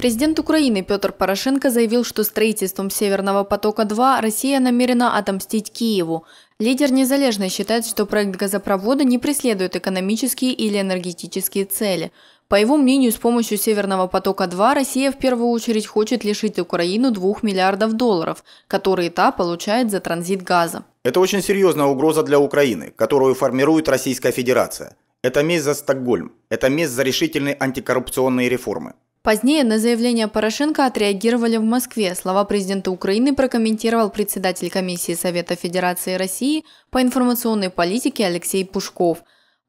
Президент Украины Петр Порошенко заявил, что строительством «Северного потока-2» Россия намерена отомстить Киеву. Лидер незалежно считает, что проект газопровода не преследует экономические или энергетические цели. По его мнению, с помощью «Северного потока-2» Россия в первую очередь хочет лишить Украину 2 миллиардов долларов, которые та получает за транзит газа. Это очень серьезная угроза для Украины, которую формирует Российская Федерация. Это месть за Стокгольм. Это месть за решительные антикоррупционные реформы. Позднее на заявление Порошенко отреагировали в Москве. Слова президента Украины прокомментировал председатель комиссии Совета Федерации России по информационной политике Алексей Пушков.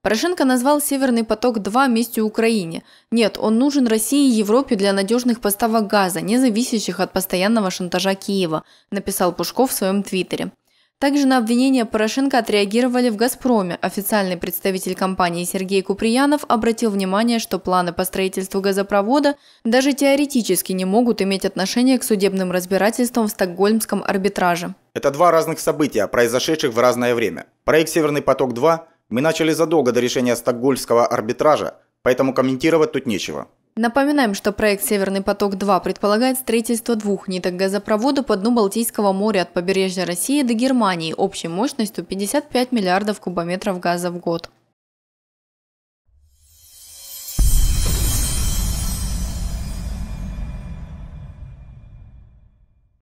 Порошенко назвал «Северный поток-2» местью Украине. Нет, он нужен России и Европе для надежных поставок газа, не зависящих от постоянного шантажа Киева, написал Пушков в своем твиттере. Также на обвинение Порошенко отреагировали в «Газпроме». Официальный представитель компании Сергей Куприянов обратил внимание, что планы по строительству газопровода даже теоретически не могут иметь отношение к судебным разбирательствам в стокгольмском арбитраже. Это два разных события, произошедших в разное время. Проект «Северный поток-2» мы начали задолго до решения стокгольмского арбитража, поэтому комментировать тут нечего. Напоминаем, что проект «Северный поток-2» предполагает строительство двух ниток газопровода по дну Балтийского моря от побережья России до Германии общей мощностью 55 миллиардов кубометров газа в год.